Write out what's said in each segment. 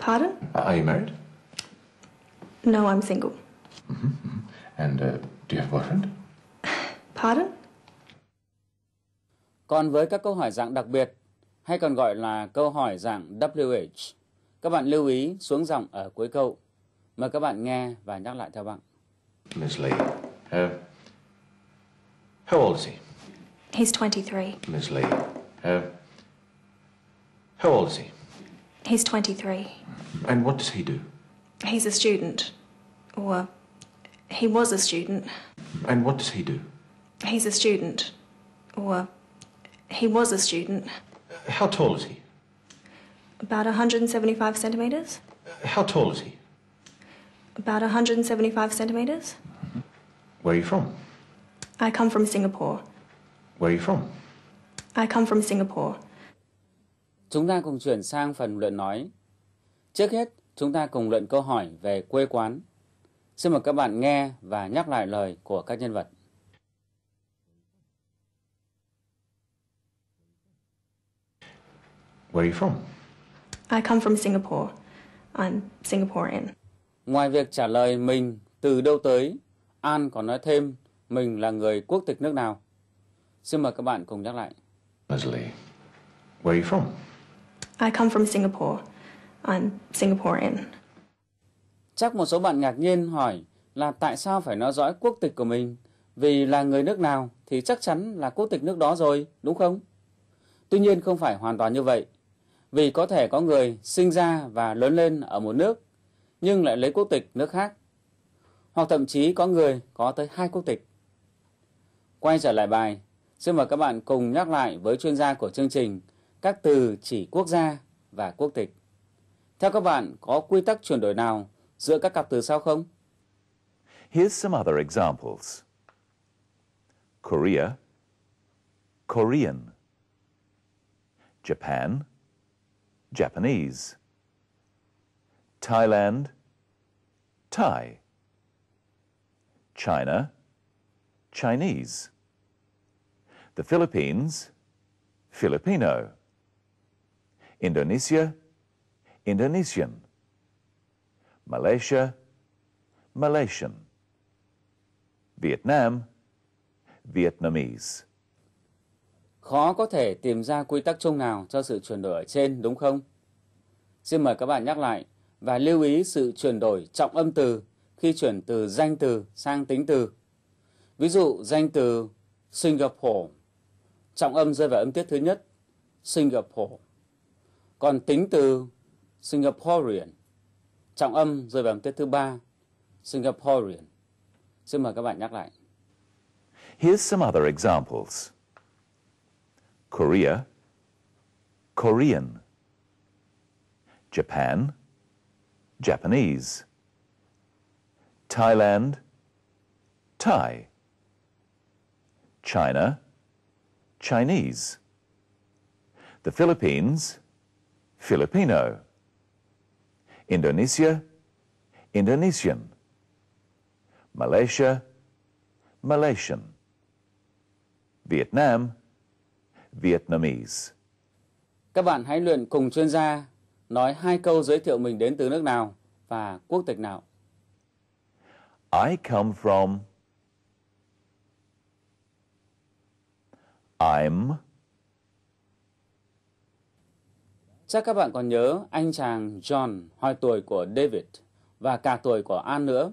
Pardon? Uh, are you married? No, I'm single. Mm-hmm, mm-hmm. And uh, do you have a boyfriend? Pardon? Còn với các câu hỏi dạng đặc biệt hay còn gọi là câu hỏi dạng WH, các bạn lưu ý xuống dòng ở cuối câu. Mời các bạn nghe và nhắc lại theo bạn. Miss Lee, uh, how old is he? He's 23. Miss Lee, uh, how old is he? He's 23. And what does he do? He's a student. Or he was a student. And what does he do? He's a student. Or he was a student. How tall is he? About 175 centimetres. How tall is he? About 175 centimetres. Where are you from? I come from Singapore. Where are you from? I come from Singapore. Chúng ta cùng chuyển sang phần luận nói. Trước hết, chúng ta cùng luận câu hỏi về quê quán. Xin mời các bạn nghe và nhắc lại lời của các nhân vật. Where are you from? I come from Singapore. I'm Singaporean. Ngoài việc trả lời mình từ đâu tới, An còn nói thêm mình là người quốc tịch nước nào. Xin mời các bạn cùng nhắc lại. Leslie, where are you from? I come from Singapore. I'm Singaporean. Chắc một số bạn ngạc nhiên hỏi là tại sao phải nói rõ quốc tịch của mình? Vì là người nước nào thì chắc chắn là quốc tịch nước đó rồi, đúng không? Tuy nhiên không phải hoàn toàn như vậy. Vì có thể có người sinh ra và lớn lên ở một nước nhưng lại lấy quốc tịch nước khác. Hoặc thậm chí có người có tới hai quốc tịch. Quay trở lại bài, xin mời các bạn cùng nhắc lại với chuyên gia của chương trình các từ chỉ quốc gia và quốc tịch. Theo các bạn, có quy tắc chuyển đổi nào giữa các cặp từ sau không? Here's some other examples. Korea, Korean. Japan, Japanese. Thailand, Thai. China, Chinese. The Philippines, Filipino. Indonesia, Indonesian. Malaysia, Malaysian. Vietnam, Vietnamese. Khó có thể tìm ra quy tắc chung nào cho sự chuyển đổi ở trên đúng không? Xin mời các bạn nhắc lại và lưu ý sự chuyển đổi trọng âm từ khi chuyển từ danh từ sang tính từ. Ví dụ danh từ Singapore, trọng âm rơi vào âm tiết thứ nhất, Singapore. Còn tính từ Singaporean, trọng âm rơi vào tiết thứ ba, Singaporean. Xin mời các bạn nhắc lại. Here's some other examples. Korea, Korean. Japan, Japanese. Thailand, Thai. China, Chinese. The Philippines, Filipino. Indonesia, Indonesian. Malaysia, Malaysian. Vietnam, Vietnamese. Các bạn hãy luyện cùng chuyên gia nói hai câu giới thiệu mình đến từ nước nào và quốc tịch nào. I come from I'm Chắc các bạn còn nhớ anh chàng John hỏi tuổi của David và cả tuổi của An nữa.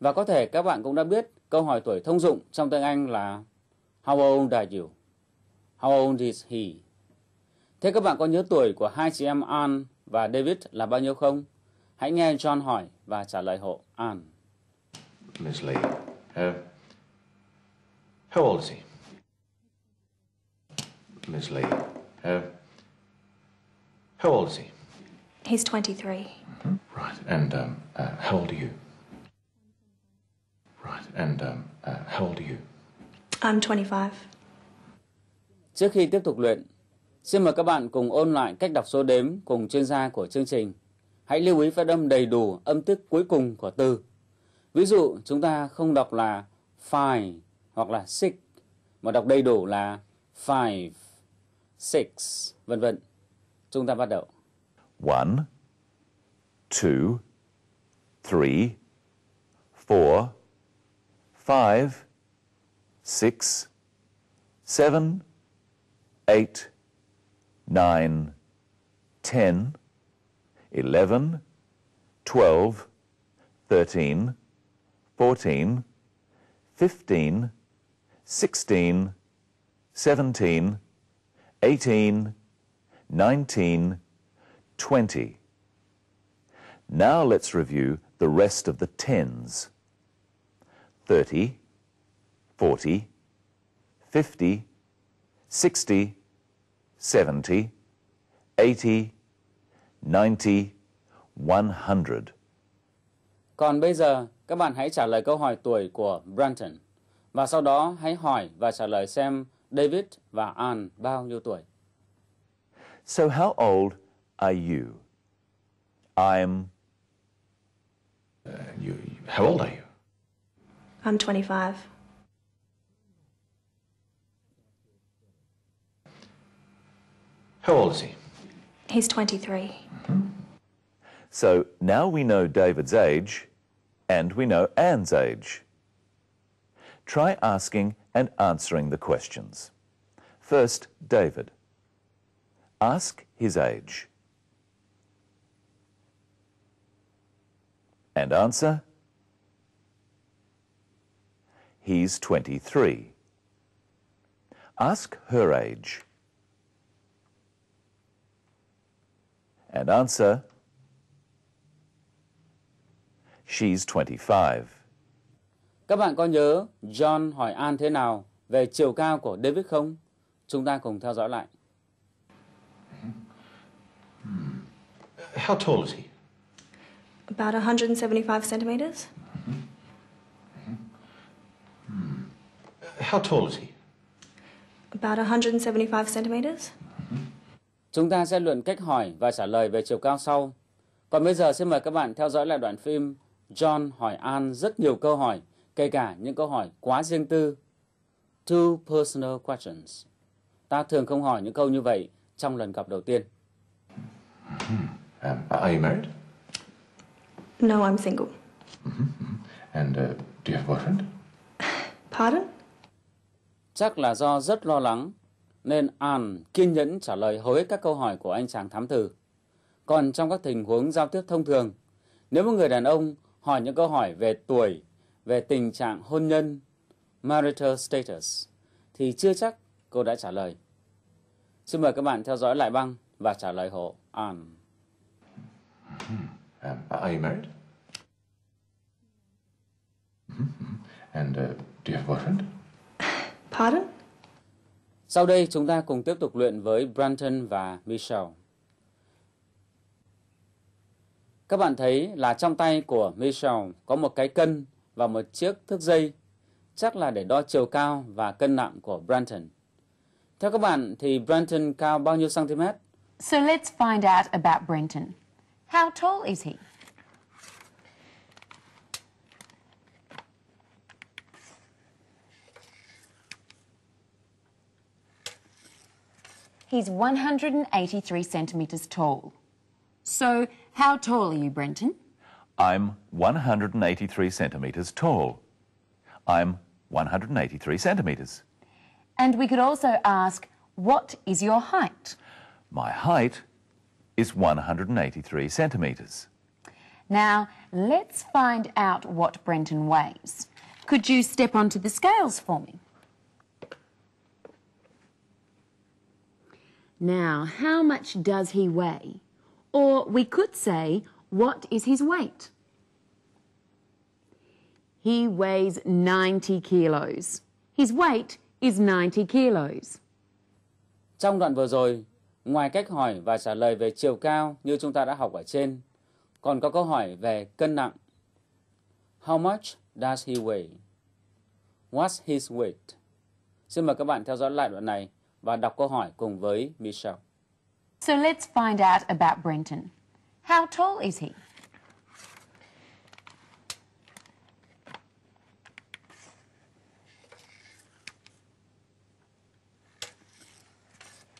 Và có thể các bạn cũng đã biết câu hỏi tuổi thông dụng trong tiếng Anh là How old are you? How old is he? Thế các bạn có nhớ tuổi của hai chị em An và David là bao nhiêu không? Hãy nghe John hỏi và trả lời hộ An. Miss Lee, uh, how old is he? Miss Lee, uh, How old is he? He's 23. Mm-hmm. Right, and um, uh, how old are you? Right, and um, uh, how old are you? I'm 25. Trước khi tiếp tục luyện, xin mời các bạn cùng ôn lại cách đọc số đếm cùng chuyên gia của chương trình. Hãy lưu ý phát âm đầy đủ âm tiết cuối cùng của từ. Ví dụ, chúng ta không đọc là five hoặc là six, mà đọc đầy đủ là five, six, vân vân. Chúng ta bắt đầu. One, two, three, four, five, six, seven, eight, nine, ten, eleven, twelve, thirteen, fourteen, fifteen, sixteen, seventeen, eighteen. 19, 20. Now let's review the rest of the tens. 30, 40, 50, 60, 70, 80, 90, 100. Còn bây giờ, các bạn hãy trả lời câu hỏi tuổi của Branton. Và sau đó hãy hỏi và trả lời xem David và Anne bao nhiêu tuổi. So, how old are you? I'm. Uh, you, how old are you? I'm 25. How old is he? He's 23. Mm -hmm. So now we know David's age and we know Anne's age. Try asking and answering the questions. First, David. Ask his age. And answer, he's 23. Ask her age. And answer, she's 25. Các bạn có nhớ John hỏi An thế nào về chiều cao của David không? Chúng ta cùng theo dõi lại. How tall is he? About 175 centimeters. Mm-hmm. Mm-hmm. How tall is he? About 175 centimeters. Chúng ta sẽ luận cách hỏi và trả lời về chiều cao sau. Còn bây giờ xin mời các bạn theo dõi lại đoạn phim John hỏi An rất nhiều câu hỏi, kể cả những câu hỏi quá riêng tư. Two personal questions. Ta thường không hỏi những câu như vậy trong lần gặp đầu tiên. Hmm. Um, are you married? No, I'm single. Mm -hmm. And uh, do you have a boyfriend? Pardon? Chắc là do rất lo lắng nên An kiên nhẫn trả lời hầu hết các câu hỏi của anh chàng thám tử. Còn trong các tình huống giao tiếp thông thường, nếu một người đàn ông hỏi những câu hỏi về tuổi, về tình trạng hôn nhân, marital status, thì chưa chắc cô đã trả lời. Xin mời các bạn theo dõi lại băng và trả lời hộ Anne. Mm-hmm. Um, are you married? Mm-hmm. And uh, do you have a boyfriend? Pardon? Sau đây chúng ta cùng tiếp tục luyện với Branton và Michelle. Các bạn thấy là trong tay của Michelle có một cái cân và một chiếc thước dây, chắc là để đo chiều cao và cân nặng của Branton. Theo các bạn thì Branton cao bao nhiêu cm? So let's find out about Branton. How tall is he? He's 183 centimetres tall. So, how tall are you, Brenton? I'm 183 centimetres tall. I'm 183 centimetres. And we could also ask, what is your height? My height is 183 centimetres. Now, let's find out what Brenton weighs. Could you step onto the scales for me? Now, how much does he weigh? Or we could say, what is his weight? He weighs 90 kilos. His weight is 90 kilos. Trong đoạn vừa rồi, Ngoài cách hỏi và trả lời về chiều cao như chúng ta đã học ở trên, còn có câu hỏi về cân nặng. How much does he weigh? What's his weight? Xin mời các bạn theo dõi lại đoạn này và đọc câu hỏi cùng với Michelle. So let's find out about Brenton. How tall is he?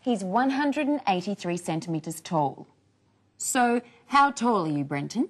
He's 183 centimetres tall. So, how tall are you, Brenton?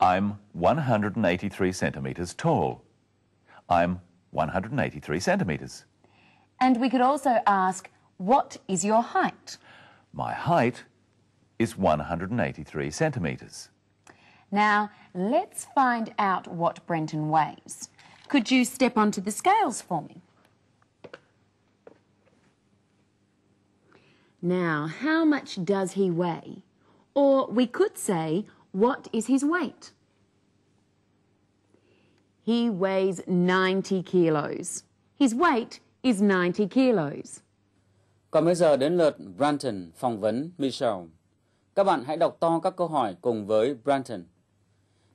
I'm 183 centimetres tall. I'm 183 centimetres. And we could also ask, what is your height? My height is 183 centimetres. Now, let's find out what Brenton weighs. Could you step onto the scales for me? Now, how much does he weigh? Or we could say, what is his weight? He weighs 90 kilos. His weight is 90 kilos. Còn bây giờ đến lượt Branton phỏng vấn Michelle. Các bạn hãy đọc to các câu hỏi cùng với Branton.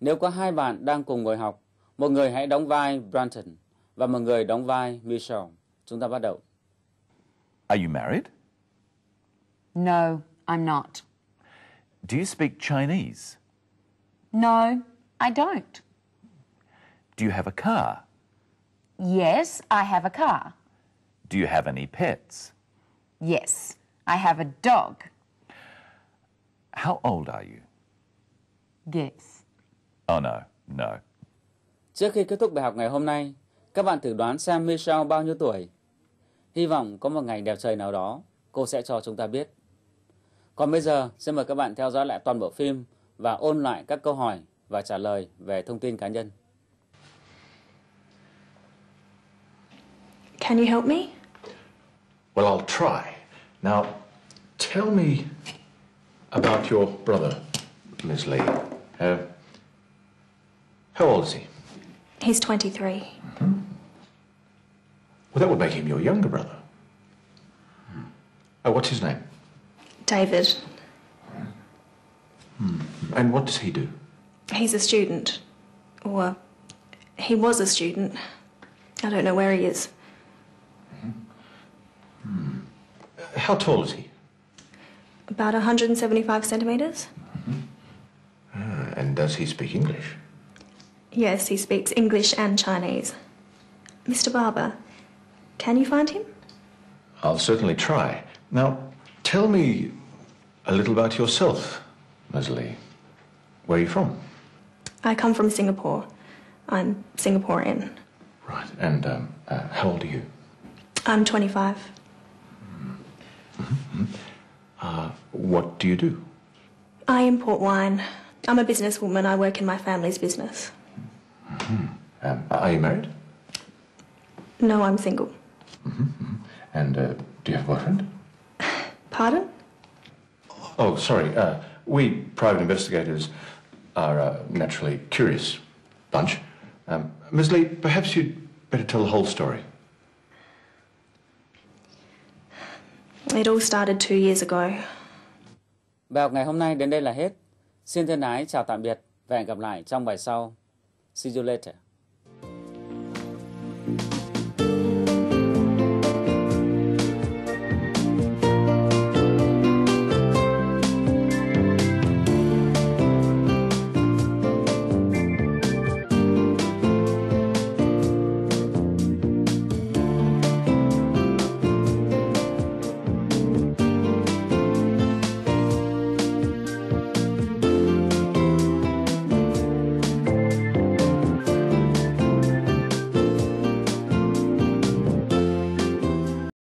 Nếu có hai bạn đang cùng ngồi học, một người hãy đóng vai Branton và một người đóng vai Michelle. Chúng ta bắt đầu. Are you married? No, I'm not. Do you speak Chinese? No, I don't. Do you have a car? Yes, I have a car. Do you have any pets? Yes, I have a dog. How old are you? Yes. Oh no, no. Trước khi kết thúc bài học ngày hôm nay, các bạn thử đoán xem Michelle bao nhiêu tuổi. Hy vọng có một ngày đẹp trời nào đó, cô sẽ cho chúng ta biết. Còn bây giờ, xin mời các bạn theo dõi lại toàn bộ phim và ôn lại các câu hỏi và trả lời về thông tin cá nhân. Can you help me? Well, I'll try. Now, tell me about your brother, Miss Lee. Uh, how old is he? He's 23. Mm -hmm. Well, that would make him your younger brother. Mm. Oh, what's his name? David. Hmm. And what does he do? He's a student. Or he was a student. I don't know where he is. Hmm. Uh, how tall is he? About 175 centimetres. Mm-hmm. Ah, and does he speak English? Yes, he speaks English and Chinese. Mr. Barber, can you find him? I'll certainly try. Now, tell me a little about yourself, Lee. Where are you from? I come from Singapore. I'm Singaporean. Right, and um, uh, how old are you? I'm 25. Mm-hmm, mm-hmm. Uh, what do you do? I import wine. I'm a businesswoman. I work in my family's business. Mm-hmm. Um, are you married? No, I'm single. Mm-hmm. mm-hmm. And uh, do you have a boyfriend? Pardon? Oh, sorry. Uh, we private investigators are a uh, naturally curious bunch. Um, Ms. Lee, perhaps you'd better tell the whole story. It all started two years ago. Bài học ngày hôm nay đến đây là hết. Xin thân ái chào tạm biệt và hẹn gặp lại trong bài sau. See you later.